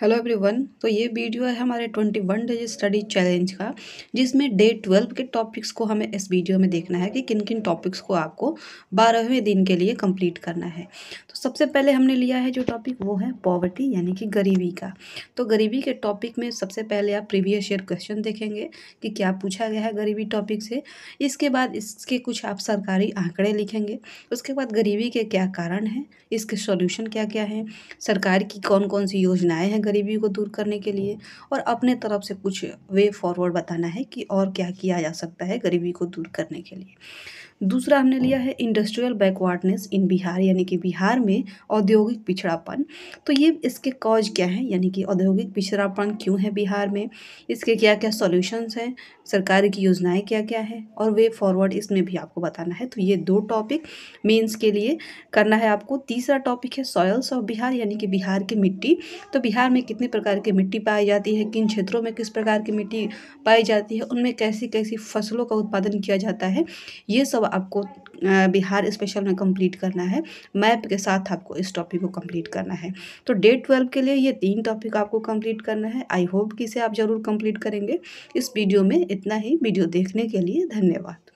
hello everyone तो ये video है हमारे twenty one days study challenge का जिसमें डे ट्वेल्व के टॉपिक्स को हमें इस वीडियो में देखना है कि किन किन टॉपिक्स को आपको बारहवें दिन के लिए कंप्लीट करना है तो सबसे पहले हमने लिया है जो टॉपिक वो है पॉवर्टी यानी कि गरीबी का तो गरीबी के टॉपिक में सबसे पहले आप प्रीवियस ईयर क्वेश्चन देखेंगे कि क्या पूछा गया है गरीबी टॉपिक से इसके बाद इसके कुछ आप सरकारी आंकड़े लिखेंगे उसके बाद गरीबी के क्या कारण हैं इसके सोल्यूशन क्या क्या हैं सरकार की कौन कौन सी योजनाएँ हैं गरीबी को दूर करने के लिए और अपने तरफ से कुछ वे फॉरवर्ड बताना है कि और क्या किया जा सकता है गरीबी को दूर करने के लिए दूसरा हमने लिया है इंडस्ट्रियल बैकवर्डनेस इन बिहार यानी कि बिहार में औद्योगिक पिछड़ापन तो ये इसके कॉज क्या है यानी कि औद्योगिक पिछड़ापन क्यों है बिहार में इसके क्या क्या सॉल्यूशंस हैं सरकार की योजनाएं क्या क्या हैं और वे फॉरवर्ड इसमें भी आपको बताना है तो ये दो टॉपिक मेन्स के लिए करना है आपको तीसरा टॉपिक है सॉयल्स ऑफ बिहार यानी कि बिहार की मिट्टी तो बिहार में कितने प्रकार की मिट्टी पाई जाती है किन क्षेत्रों में किस प्रकार की मिट्टी पाई जाती है उनमें कैसी कैसी फसलों का उत्पादन किया जाता है ये सब आपको बिहार स्पेशल में कंप्लीट करना है मैप के साथ आपको इस टॉपिक को कंप्लीट करना है तो डेट ट्वेल्व के लिए ये तीन टॉपिक आपको कंप्लीट करना है आई होप कि इसे आप ज़रूर कंप्लीट करेंगे इस वीडियो में इतना ही वीडियो देखने के लिए धन्यवाद